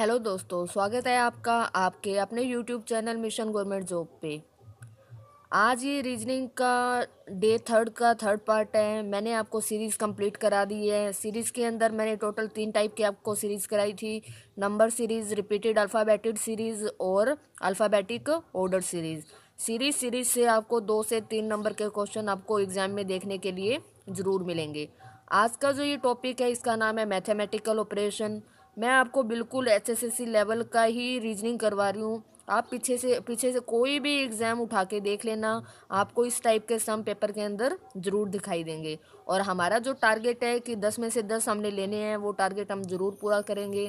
hello दोस्तों स्वागत है आपका आपके अपने YouTube channel mission government job पे आज ये रीजनिंग का डे थर्ड का थर्ड पार्ट है मैंने आपको सीरीज़ कंप्लीट करा दी है सीरीज़ के अंदर मैंने टोटल तीन टाइप की आपको सीरीज़ कराई थी number series repeated alphabetic series और alphabetic order series series series से आपको दो से तीन नंबर के क्वेश्चन आपको एग्ज़ाम में देखने के लिए ज़रूर मिलेंगे आज का जो ये टॉपिक है इसका नाम है मैथेमेटिकल ऑपरेशन मैं आपको बिल्कुल H S S C level का ही रीजनिंग करवा रही हूँ आप पीछे से पीछे से कोई भी एग्ज़ाम उठा के देख लेना आपको इस टाइप के सम पेपर के अंदर ज़रूर दिखाई देंगे और हमारा जो टारगेट है कि दस में से दस हमने लेने हैं वो टारगेट हम ज़रूर पूरा करेंगे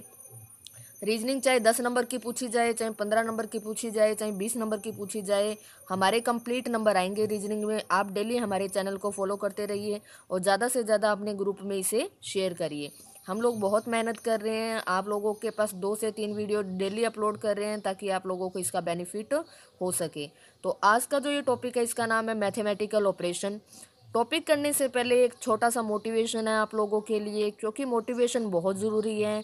रीजनिंग चाहे दस नंबर की पूछी जाए चाहे पंद्रह नंबर की पूछी जाए चाहे बीस नंबर की पूछी जाए हमारे कंप्लीट नंबर आएंगे रीजनिंग में आप डेली हमारे चैनल को फॉलो करते रहिए और ज़्यादा से ज़्यादा अपने ग्रुप में इसे शेयर करिए हम लोग बहुत मेहनत कर रहे हैं आप लोगों के पास दो से तीन वीडियो डेली अपलोड कर रहे हैं ताकि आप लोगों को इसका बेनिफिट हो सके तो आज का जो ये टॉपिक है इसका नाम है मैथमेटिकल ऑपरेशन टॉपिक करने से पहले एक छोटा सा मोटिवेशन है आप लोगों के लिए क्योंकि मोटिवेशन बहुत ज़रूरी है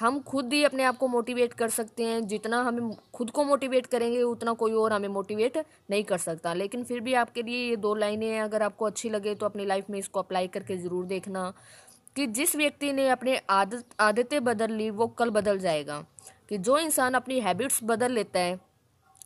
हम खुद ही अपने आप को मोटिवेट कर सकते हैं जितना हम खुद को मोटिवेट करेंगे उतना कोई और हमें मोटिवेट नहीं कर सकता लेकिन फिर भी आपके लिए ये दो लाइनें हैं अगर आपको अच्छी लगे तो अपनी लाइफ में इसको अप्लाई करके ज़रूर देखना कि जिस व्यक्ति ने अपने आदत आदतें बदल ली वो कल बदल जाएगा कि जो इंसान अपनी हैबिट्स बदल लेता है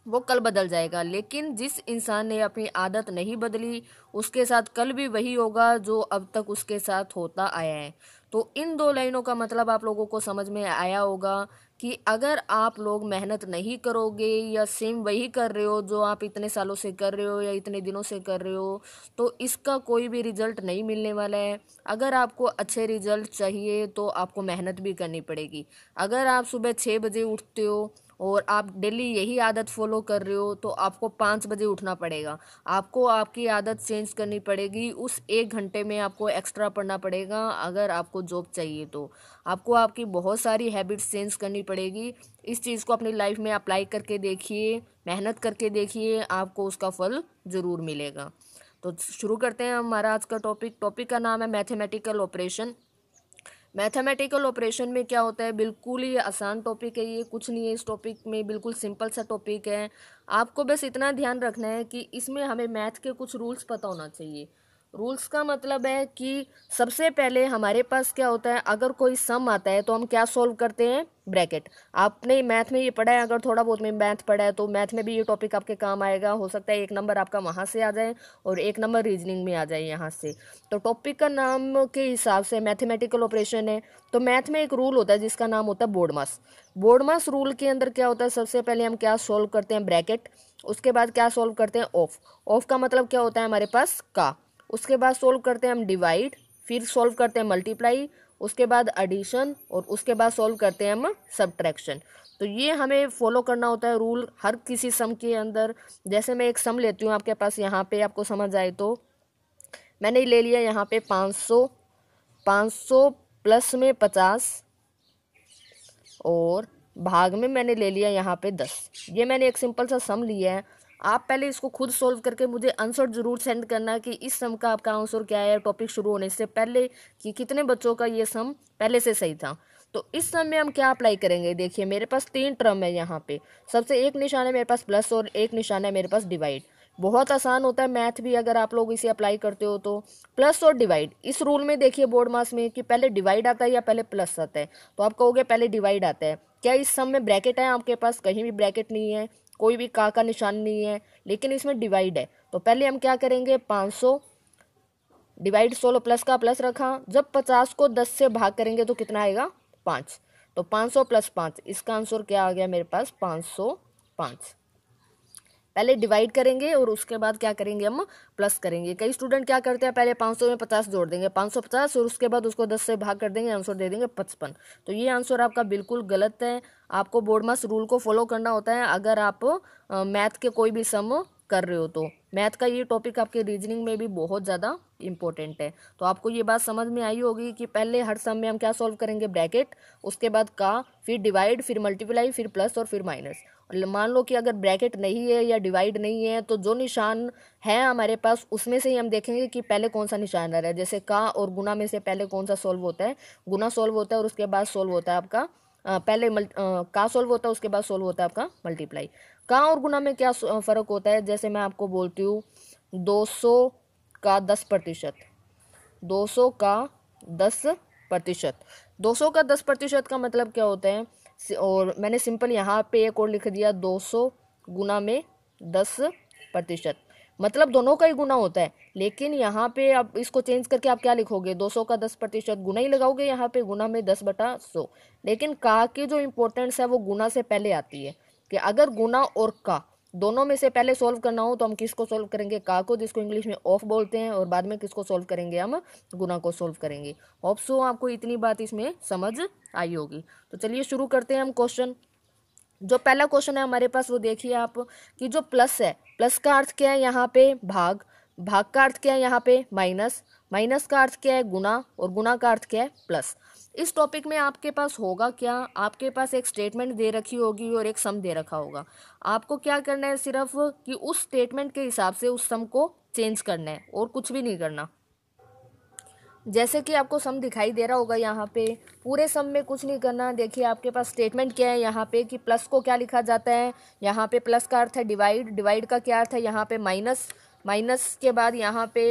वो कल बदल जाएगा लेकिन जिस इंसान ने अपनी आदत नहीं बदली उसके साथ कल भी वही होगा जो अब तक उसके साथ होता आया है तो इन दो लाइनों का मतलब आप लोगों को समझ में आया होगा कि अगर आप लोग मेहनत नहीं करोगे या सेम वही कर रहे हो जो आप इतने सालों से कर रहे हो या इतने दिनों से कर रहे हो तो इसका कोई भी रिजल्ट नहीं मिलने वाला है अगर आपको अच्छे रिजल्ट चाहिए तो आपको मेहनत भी करनी पड़ेगी अगर आप सुबह छः बजे उठते हो और आप डेली यही आदत फॉलो कर रहे हो तो आपको पाँच बजे उठना पड़ेगा आपको आपकी आदत चेंज करनी पड़ेगी उस एक घंटे में आपको एक्स्ट्रा पढ़ना पड़ेगा अगर आपको जॉब चाहिए तो आपको आपकी बहुत सारी हैबिट्स चेंज करनी पड़ेगी इस चीज़ को अपनी लाइफ में अप्लाई करके देखिए मेहनत करके देखिए आपको उसका फल ज़रूर मिलेगा तो शुरू करते हैं हमारा आज का टॉपिक टॉपिक का नाम है मैथमेटिकल ऑपरेशन मैथमेटिकल ऑपरेशन में क्या होता है बिल्कुल ही आसान टॉपिक है ये कुछ नहीं है इस टॉपिक में बिल्कुल सिंपल सा टॉपिक है आपको बस इतना ध्यान रखना है कि इसमें हमें मैथ के कुछ रूल्स पता होना चाहिए रूल्स का मतलब है कि सबसे पहले हमारे पास क्या होता है अगर कोई सम आता है तो हम क्या सॉल्व करते हैं ब्रैकेट आपने मैथ में ये पढ़ा है अगर थोड़ा बहुत में मैथ पढ़ा है तो मैथ में भी ये टॉपिक आपके काम आएगा हो सकता है एक नंबर आपका वहाँ से आ जाए और एक नंबर रीजनिंग में आ जाए यहाँ से तो टॉपिक का नाम के हिसाब से मैथमेटिकल ऑपरेशन है तो मैथ में एक रूल होता है जिसका नाम होता है बोर्डमास बोर्डमास रूल के अंदर क्या होता है सबसे पहले हम क्या सोल्व करते हैं ब्रैकेट उसके बाद क्या सोल्व करते हैं ऑफ ऑफ का मतलब क्या होता है हमारे पास का उसके बाद सोल्व करते हैं हम डिवाइड फिर सोल्व करते हैं मल्टीप्लाई उसके बाद एडिशन और उसके बाद सोल्व करते हैं हम सब्ट्रैक्शन तो ये हमें फॉलो करना होता है रूल हर किसी सम के अंदर जैसे मैं एक सम लेती हूँ आपके पास यहाँ पे आपको समझ आए तो मैंने ले लिया यहाँ पे पाँच सौ पाँच सौ प्लस में पचास और भाग में मैंने ले लिया यहाँ पे दस ये मैंने एक सिंपल सा सम लिया है आप पहले इसको खुद सॉल्व करके मुझे आंसर ज़रूर सेंड करना कि इस सम का आपका आंसर क्या है टॉपिक शुरू होने से पहले कि कितने बच्चों का ये सम पहले से सही था तो इस सम में हम क्या अप्लाई करेंगे देखिए मेरे पास तीन टर्म है यहाँ पे सबसे एक निशान है मेरे पास प्लस और एक निशान है मेरे पास डिवाइड बहुत आसान होता है मैथ भी अगर आप लोग इसे अप्लाई करते हो तो प्लस और डिवाइड इस रूल में देखिए बोर्ड मास में कि पहले डिवाइड आता है या पहले प्लस आता है तो आप कहोगे पहले डिवाइड आता है क्या इस सम में ब्रैकेट है आपके पास कहीं भी ब्रैकेट नहीं है कोई भी का का निशान नहीं है लेकिन इसमें डिवाइड है तो पहले हम क्या करेंगे पाँच सौ डिवाइड सोलह प्लस का प्लस रखा जब पचास को दस से भाग करेंगे तो कितना आएगा पाँच तो पाँच सौ प्लस पाँच इसका आंसर क्या आ गया मेरे पास पाँच सौ पाँच पहले डिवाइड करेंगे और उसके बाद क्या करेंगे हम प्लस करेंगे कई स्टूडेंट क्या करते हैं पहले 500 में 50 जोड़ देंगे 550 और उसके बाद उसको 10 से भाग कर देंगे आंसर दे देंगे पचपन तो ये आंसर आपका बिल्कुल गलत है आपको बोर्ड मास रूल को फॉलो करना होता है अगर आप मैथ के कोई भी सम कर रहे हो तो मैथ का ये टॉपिक आपके रीजनिंग में भी बहुत ज़्यादा इंपॉर्टेंट है तो आपको ये बात समझ में आई होगी कि पहले हर सम में हम क्या सॉल्व करेंगे ब्रैकेट उसके बाद का फिर डिवाइड फिर मल्टीप्लाई फिर प्लस और फिर माइनस मान लो कि अगर ब्रैकेट नहीं है या डिवाइड नहीं है तो जो निशान है हमारे पास उसमें से ही हम देखेंगे कि पहले कौन सा निशान आ रहा है जैसे का और गुना में से पहले कौन सा सॉल्व होता है गुना सॉल्व होता है और उसके बाद सॉल्व होता है आपका पहले का सॉल्व होता है उसके बाद सॉल्व होता है आपका मल्टीप्लाई का और गुना में क्या फ़र्क होता है जैसे मैं आपको बोलती हूँ दो का दस प्रतिशत दो का दस प्रतिशत दो का दस प्रतिशत का मतलब क्या होता है और मैंने सिंपल यहाँ पे एक और लिख दिया दो सौ गुना में दस प्रतिशत मतलब दोनों का ही गुना होता है लेकिन यहाँ पे आप इसको चेंज करके आप क्या लिखोगे 200 का 10 प्रतिशत गुना ही लगाओगे यहाँ पे गुना में 10 बटा सौ लेकिन का की जो इम्पोर्टेंस है वो गुना से पहले आती है कि अगर गुना और का दोनों में से पहले सॉल्व करना हो तो हम किसको सॉल्व करेंगे का को जिसको इंग्लिश में ऑफ बोलते हैं और बाद में किसको सॉल्व करेंगे हम गुना को सॉल्व करेंगे ऑफ सो आपको इतनी बात इसमें समझ आई होगी तो चलिए शुरू करते हैं हम क्वेश्चन जो पहला क्वेश्चन है हमारे पास वो देखिए आप कि जो प्लस है प्लस का अर्थ क्या है यहाँ पे भाग भाग का अर्थ क्या है यहाँ पे माइनस माइनस का अर्थ क्या है गुना और गुना का अर्थ क्या है प्लस इस टॉपिक में आपके पास होगा क्या आपके पास एक स्टेटमेंट दे रखी होगी और एक सम दे रखा होगा आपको क्या करना है सिर्फ कि उस स्टेटमेंट के हिसाब से उस सम को चेंज करना है और कुछ भी नहीं करना जैसे कि आपको सम दिखाई दे रहा होगा यहाँ पे पूरे सम में कुछ नहीं करना देखिए आपके पास स्टेटमेंट क्या है यहाँ पे कि प्लस को क्या लिखा जाता है यहाँ पे प्लस का अर्थ है डिवाइड डिवाइड का क्या अर्थ है यहाँ पे माइनस माइनस के बाद यहाँ पे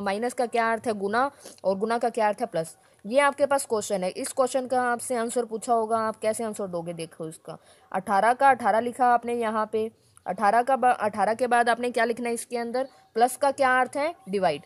माइनस का क्या अर्थ है गुना और गुना का क्या अर्थ है प्लस ये आपके पास क्वेश्चन है इस क्वेश्चन का आपसे आंसर पूछा होगा आप कैसे आंसर दोगे देखो इसका अठारह का अठारह लिखा आपने यहाँ पे अठारह का अठारह के बाद आपने क्या लिखना है इसके अंदर प्लस का क्या अर्थ है डिवाइड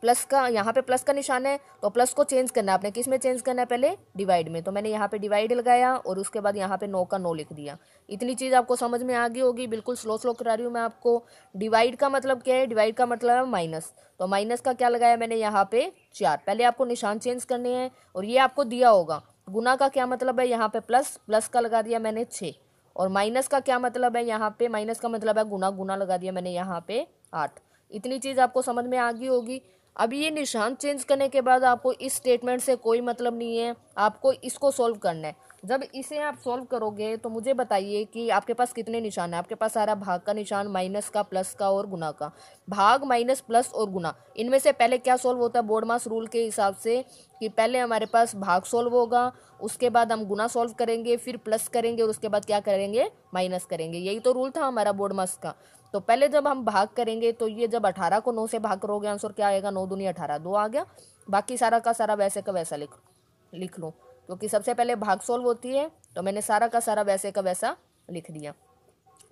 प्लस का यहाँ पे प्लस का निशान है तो प्लस को चेंज करना है आपने किस में चेंज करना है पहले डिवाइड में तो मैंने यहाँ पे डिवाइड लगाया और उसके बाद यहाँ पे नो का नो लिख दिया इतनी चीज़ आपको समझ में आ गई होगी बिल्कुल स्लो स्लो करा रही हूँ मैं आपको डिवाइड का मतलब क्या है डिवाइड का मतलब है माइनस तो माइनस का क्या लगाया मैंने यहाँ पे चार पहले आपको निशान चेंज करने हैं और ये आपको दिया होगा गुना का क्या मतलब है यहाँ पे प्लस प्लस का लगा दिया मैंने छः और माइनस का क्या मतलब है यहाँ पे माइनस का मतलब है गुना गुना लगा दिया मैंने यहाँ पे आठ इतनी चीज़ आपको समझ में आ गई होगी अब ये निशान चेंज करने के बाद आपको इस स्टेटमेंट से कोई मतलब नहीं है आपको इसको सॉल्व करना है जब इसे आप सॉल्व करोगे तो मुझे बताइए कि आपके पास कितने निशान है आपके पास आ रहा भाग का निशान माइनस का प्लस का और गुना का भाग माइनस प्लस और गुना इनमें से पहले क्या सॉल्व होता है बोर्ड मास रूल के हिसाब से कि पहले हमारे पास भाग सॉल्व होगा उसके बाद हम गुना सॉल्व करेंगे फिर प्लस करेंगे और उसके बाद क्या करेंगे माइनस करेंगे यही तो रूल था हमारा बोर्ड मास का तो पहले जब हम भाग करेंगे तो ये जब अठारह को नौ से भाग करोगे आंसर क्या आएगा नौ दुनिया अठारह दो आ गया बाकी सारा का सारा वैसे का वैसा लिख लिख लो क्योंकि सबसे पहले भाग सोल्व होती है तो मैंने सारा का सारा वैसे का वैसा लिख दिया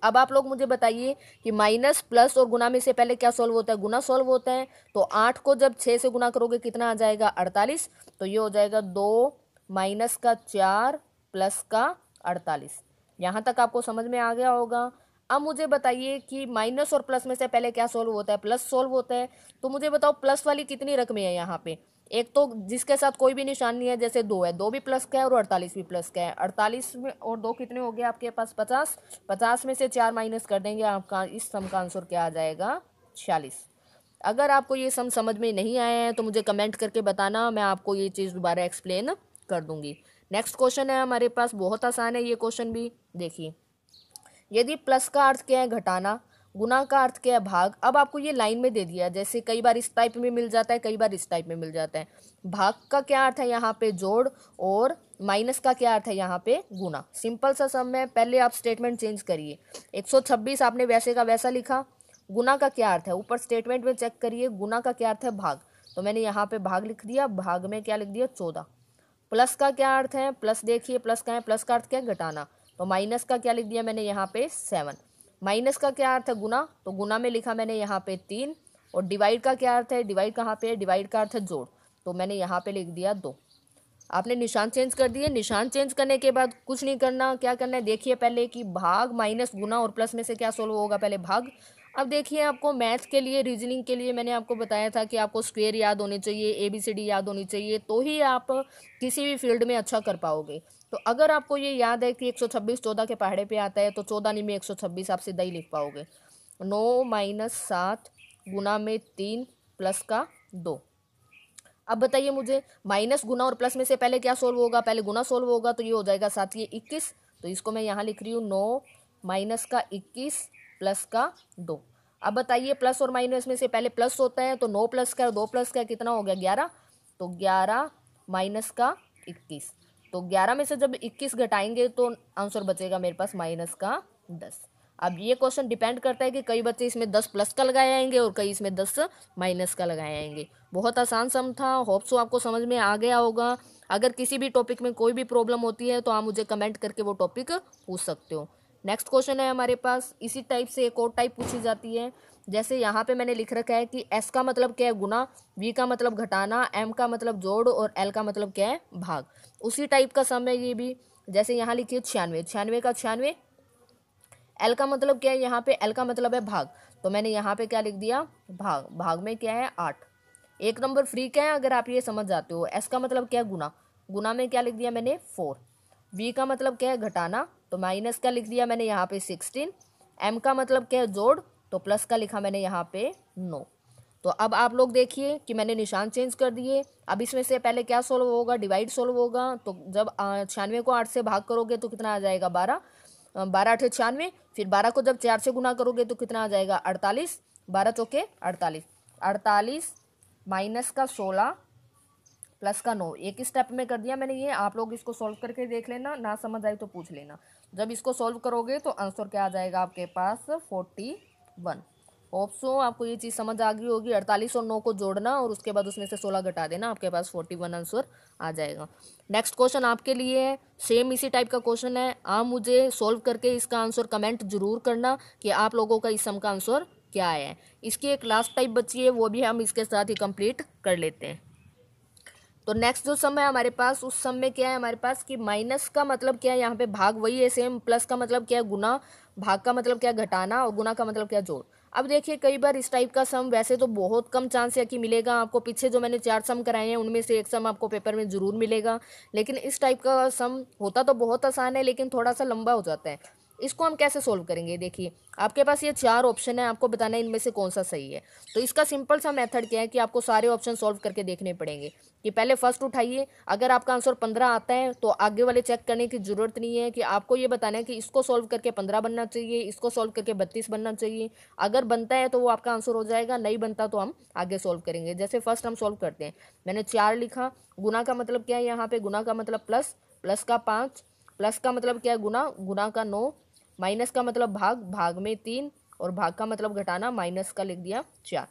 अब आप लोग मुझे बताइए कि माइनस प्लस और गुना में से पहले क्या सॉल्व होता है गुना सॉल्व होता है तो आठ को जब छः से गुना करोगे कितना आ जाएगा अड़तालीस तो ये हो जाएगा दो माइनस का चार प्लस का अड़तालीस यहाँ तक आपको समझ में आ गया होगा अब मुझे बताइए कि माइनस और प्लस में से पहले क्या सॉल्व होता है प्लस सॉल्व होता है तो मुझे बताओ प्लस वाली कितनी रकमें है यहाँ पे एक तो जिसके साथ कोई भी निशान नहीं है जैसे दो है दो भी प्लस का है और अड़तालीस भी प्लस का है अड़तालीस में और दो कितने हो गए आपके पास पचास पचास में से चार माइनस कर देंगे आपका इस सम का आंसर क्या आ जाएगा छियालीस अगर आपको ये सम समझ में नहीं आया है तो मुझे कमेंट करके बताना मैं आपको ये चीज़ दोबारा एक्सप्लेन कर दूँगी नेक्स्ट क्वेश्चन है हमारे पास बहुत आसान है ये क्वेश्चन भी देखिए यदि प्लस का अर्थ क्या है घटाना गुना का अर्थ क्या है भाग अब आपको ये लाइन में दे दिया जैसे कई बार इस टाइप में मिल जाता है कई बार इस टाइप में मिल जाता है भाग का क्या अर्थ है यहाँ पे जोड़ और माइनस का क्या अर्थ है यहाँ पे गुना सिंपल सा सम है पहले आप स्टेटमेंट चेंज करिए 126 आपने वैसे का वैसा लिखा गुना का क्या अर्थ है ऊपर स्टेटमेंट में चेक करिए गुना का क्या अर्थ है भाग तो मैंने यहाँ पे भाग लिख दिया भाग में क्या लिख दिया चौदह प्लस का क्या अर्थ है प्लस देखिए प्लस का है प्लस का अर्थ क्या है घटाना तो माइनस का क्या लिख दिया मैंने यहाँ पे सेवन माइनस का क्या अर्थ है गुना तो गुना में लिखा मैंने यहाँ पे तीन और डिवाइड का क्या अर्थ है डिवाइड कहाँ पे है डिवाइड का अर्थ है जोड़ तो मैंने यहाँ पे लिख दिया दो आपने निशान चेंज कर दिए निशान चेंज करने के बाद कुछ नहीं करना क्या करना है देखिए पहले कि भाग माइनस गुना और प्लस में से क्या सोल्व होगा पहले भाग अब देखिए आपको मैथ्स के लिए रीजनिंग के लिए मैंने आपको बताया था कि आपको स्क्वेयर याद होने चाहिए ए बी सी डी याद होनी चाहिए तो ही आप किसी भी फील्ड में अच्छा कर पाओगे तो अगर आपको ये याद है कि 126 14 के पहाड़े पे आता है तो 14 नहीं में 126 आप सीधा ही लिख पाओगे नौ माइनस सात गुना में तीन प्लस का दो अब बताइए मुझे माइनस गुना और प्लस में से पहले क्या सोल्व होगा पहले गुना सोल्व होगा तो ये हो जाएगा साथ ये इक्कीस तो इसको मैं यहाँ लिख रही हूँ नौ माइनस का इक्कीस प्लस का दो अब बताइए प्लस और माइनस में से पहले प्लस होता है तो नौ प्लस का दो प्लस का कितना हो गया ग्यारह तो ग्यारह माइनस का इक्कीस तो ग्यारह में से जब इक्कीस घटाएंगे तो आंसर बचेगा मेरे पास माइनस का दस अब ये क्वेश्चन डिपेंड करता है कि कई बच्चे इसमें दस प्लस का लगाए आएंगे और कई इसमें दस माइनस का लगाए आएंगे बहुत आसान सम था होप्सो आपको समझ में आ गया होगा अगर किसी भी टॉपिक में कोई भी प्रॉब्लम होती है तो आप मुझे कमेंट करके वो टॉपिक पूछ सकते हो नेक्स्ट क्वेश्चन है हमारे पास इसी टाइप से एक और टाइप पूछी जाती है जैसे यहाँ पे मैंने लिख रखा है कि एस का मतलब क्या है गुना वी का मतलब घटाना एम का मतलब जोड़ और एल का मतलब क्या है भाग उसी टाइप का सम है ये भी जैसे यहाँ लिखिए छियानवे छियानवे का छियानवे एल का मतलब क्या है यहाँ पे एल का मतलब है भाग तो मैंने यहाँ पे क्या लिख दिया भाग भाग में क्या है आठ एक नंबर फ्री क्या है अगर आप ये समझ जाते हो एस का मतलब क्या है गुना गुना में क्या लिख दिया मैंने फोर वी का मतलब क्या है घटाना तो माइनस का लिख दिया मैंने यहाँ पे सिक्सटीन एम का मतलब क्या है जोड़ तो प्लस का लिखा मैंने यहाँ पे नौ तो अब आप लोग देखिए कि मैंने निशान चेंज कर दिए अब इसमें से पहले क्या सोल्व होगा डिवाइड सोल्व होगा तो जब छियानवे को आठ से भाग करोगे तो कितना आ जाएगा बारह बारह अठे छियानवे फिर बारह को जब चार से गुना करोगे तो कितना आ जाएगा अड़तालीस बारह चौके अड़तालीस अड़तालीस माइनस का सोलह प्लस का नौ एक ही स्टेप में कर दिया मैंने ये आप लोग इसको सॉल्व करके देख लेना ना समझ आए तो पूछ लेना जब इसको सॉल्व करोगे तो आंसर क्या आ जाएगा आपके पास फोर्टी वन ऑप्शो आपको ये चीज़ समझ आ गई होगी अड़तालीस और नौ को जोड़ना और उसके बाद उसमें से सोलह घटा देना आपके पास फोर्टी वन आंसर आ जाएगा नेक्स्ट क्वेश्चन आपके लिए है सेम इसी टाइप का क्वेश्चन है आप मुझे सॉल्व करके इसका आंसर कमेंट जरूर करना कि आप लोगों का इस सम का आंसर क्या है इसकी एक लास्ट टाइप बची है वो भी हम इसके साथ ही कंप्लीट कर लेते हैं तो नेक्स्ट जो सम है हमारे पास उस सम में क्या है हमारे पास कि माइनस का मतलब क्या है यहाँ पे भाग वही है सेम प्लस का मतलब क्या है गुना भाग का मतलब क्या है घटाना और गुना का मतलब क्या जोड़ अब देखिए कई बार इस टाइप का सम वैसे तो बहुत कम चांस है कि मिलेगा आपको पीछे जो मैंने चार सम कराए हैं उनमें से एक सम आपको पेपर में ज़रूर मिलेगा लेकिन इस टाइप का सम होता तो बहुत आसान है लेकिन थोड़ा सा लंबा हो जाता है इसको हम कैसे सोल्व करेंगे देखिए आपके पास ये चार ऑप्शन है आपको बताना है इनमें से कौन सा सही है तो इसका सिंपल सा मेथड क्या है कि आपको सारे ऑप्शन सॉल्व करके देखने पड़ेंगे कि पहले फर्स्ट उठाइए अगर आपका आंसर पंद्रह आता है तो आगे वाले चेक करने की ज़रूरत नहीं है कि आपको ये बताना है कि इसको सॉल्व करके पंद्रह बनना चाहिए इसको सॉल्व करके बत्तीस बनना चाहिए अगर बनता है तो वो आपका आंसर हो जाएगा नहीं बनता तो हम आगे सॉल्व करेंगे जैसे फर्स्ट हम सॉल्व करते हैं मैंने चार लिखा गुना का मतलब क्या है यहाँ पे गुना का मतलब प्लस प्लस का पाँच प्लस का मतलब क्या है गुना गुना का नौ माइनस का मतलब भाग भाग में तीन और भाग का मतलब घटाना माइनस का लिख दिया चार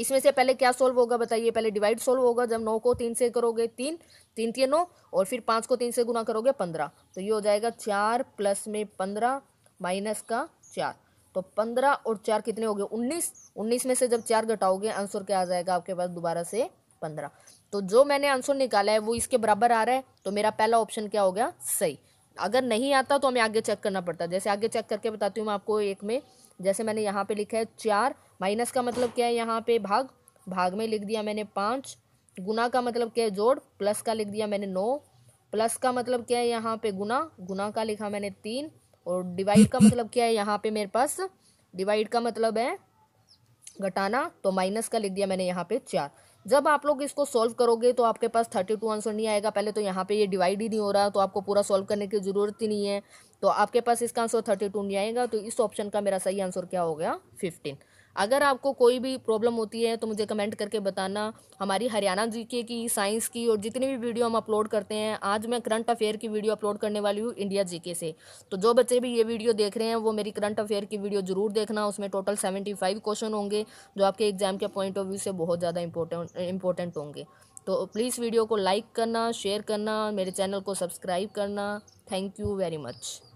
इसमें से पहले क्या सोल्व होगा बताइए पहले डिवाइड सोल्व होगा जब नौ को तीन से करोगे तीन तीन तीन नौ और फिर पाँच को तीन से गुना करोगे पंद्रह तो ये हो जाएगा चार प्लस में पंद्रह माइनस का चार तो पंद्रह और चार कितने हो गए उन्नीस उन्नीस में से जब चार घटाओगे आंसर क्या आ जाएगा आपके पास दोबारा से पंद्रह तो जो मैंने आंसर निकाला है वो इसके बराबर आ रहा है तो मेरा पहला ऑप्शन क्या हो गया सही अगर नहीं आता तो हमें आगे चेक करना पड़ता जैसे आगे चेक करके बताती हूँ मैं आपको एक में जैसे मैंने यहाँ पे लिखा है चार माइनस का मतलब क्या है यहाँ पे भाग भाग में लिख दिया मैंने पाँच गुना का मतलब क्या है जोड़ प्लस का लिख दिया मैंने नौ प्लस का मतलब क्या है यहाँ पे गुना गुना का लिखा मैंने तीन और डिवाइड का मतलब क्या है यहाँ पे मेरे पास डिवाइड का मतलब है घटाना तो माइनस का लिख दिया मैंने यहाँ पे चार जब आप लोग इसको सॉल्व करोगे तो आपके पास थर्टी टू आंसर नहीं आएगा पहले तो यहाँ पे ये डिवाइड ही नहीं हो रहा तो आपको पूरा सॉल्व करने की ज़रूरत ही नहीं है तो आपके पास इसका आंसर थर्टी टू नहीं आएगा तो इस ऑप्शन का मेरा सही आंसर क्या हो गया फिफ्टीन अगर आपको कोई भी प्रॉब्लम होती है तो मुझे कमेंट करके बताना हमारी हरियाणा जी के की साइंस की और जितनी भी वीडियो हम अपलोड करते हैं आज मैं करंट अफेयर की वीडियो अपलोड करने वाली हूँ इंडिया जी के से तो जो बच्चे भी ये वीडियो देख रहे हैं वो मेरी करंट अफेयर की वीडियो ज़रूर देखना उसमें टोटल सेवेंटी फाइव क्वेश्चन होंगे जो आपके एग्जाम के पॉइंट ऑफ व्यू से बहुत ज़्यादा इंपॉर्टेंट इंपॉर्टेंट होंगे तो प्लीज़ वीडियो को लाइक करना शेयर करना मेरे चैनल को सब्सक्राइब करना थैंक यू वेरी मच